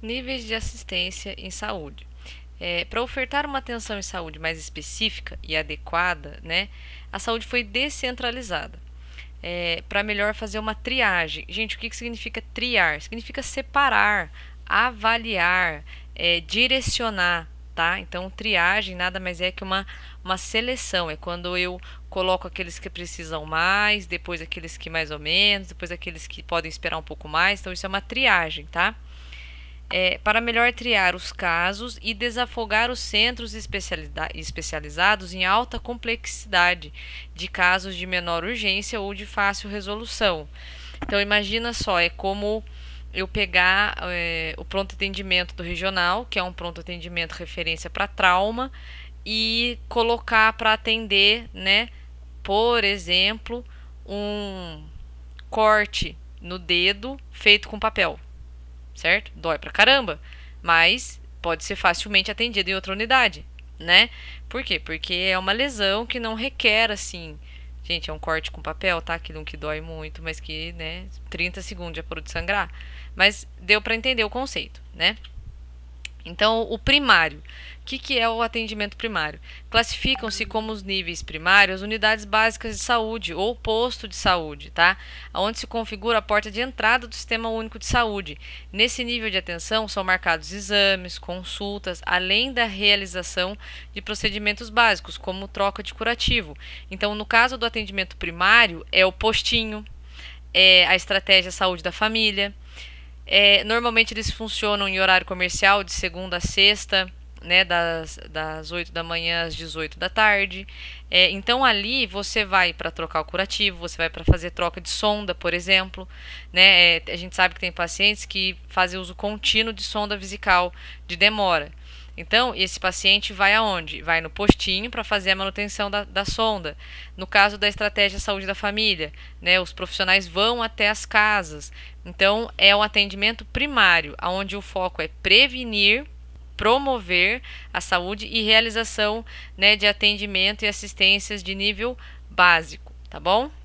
Níveis de assistência em saúde. É, para ofertar uma atenção em saúde mais específica e adequada, né, a saúde foi descentralizada. É, para melhor fazer uma triagem. Gente, o que, que significa triar? Significa separar, avaliar, é, direcionar, tá? Então, triagem nada mais é que uma, uma seleção. É quando eu coloco aqueles que precisam mais, depois aqueles que mais ou menos, depois aqueles que podem esperar um pouco mais. Então, isso é uma triagem, tá? é, para melhor triar os casos e desafogar os centros especializados em alta complexidade de casos de menor urgência ou de fácil resolução. Então, imagina só, é como eu pegar é, o pronto atendimento do regional, que é um pronto atendimento referência para trauma, e colocar para atender, né, por exemplo, um corte no dedo feito com papel certo? Dói pra caramba, mas pode ser facilmente atendido em outra unidade, né? Por quê? Porque é uma lesão que não requer, assim, Gente, é um corte com papel, tá? Aquilo que dói muito, mas que, né, 30 segundos já parou de sangrar. Mas deu para entender o conceito, né? Então, o primário. O que, que é o atendimento primário? Classificam-se como os níveis primários unidades básicas de saúde ou posto de saúde, tá? Onde se configura a porta de entrada do Sistema Único de Saúde. Nesse nível de atenção são marcados exames, consultas, além da realização de procedimentos básicos, como troca de curativo. Então, no caso do atendimento primário, é o postinho, é a estratégia saúde da família é, normalmente eles funcionam em horário comercial de segunda a sexta, né, das, das 8 da manhã às 18 da tarde. É, então ali você vai para trocar o curativo, você vai para fazer troca de sonda, por exemplo. Né? É, a gente sabe que tem pacientes que fazem uso contínuo de sonda vesical de demora. Então, esse paciente vai aonde? Vai no postinho para fazer a manutenção da, da, sonda. No caso da estratégia saúde da família, né, os profissionais vão até as casas. Então, é um atendimento primário, onde o foco é prevenir, promover a saúde e realização né, de atendimento e assistências de nível básico, tá bom?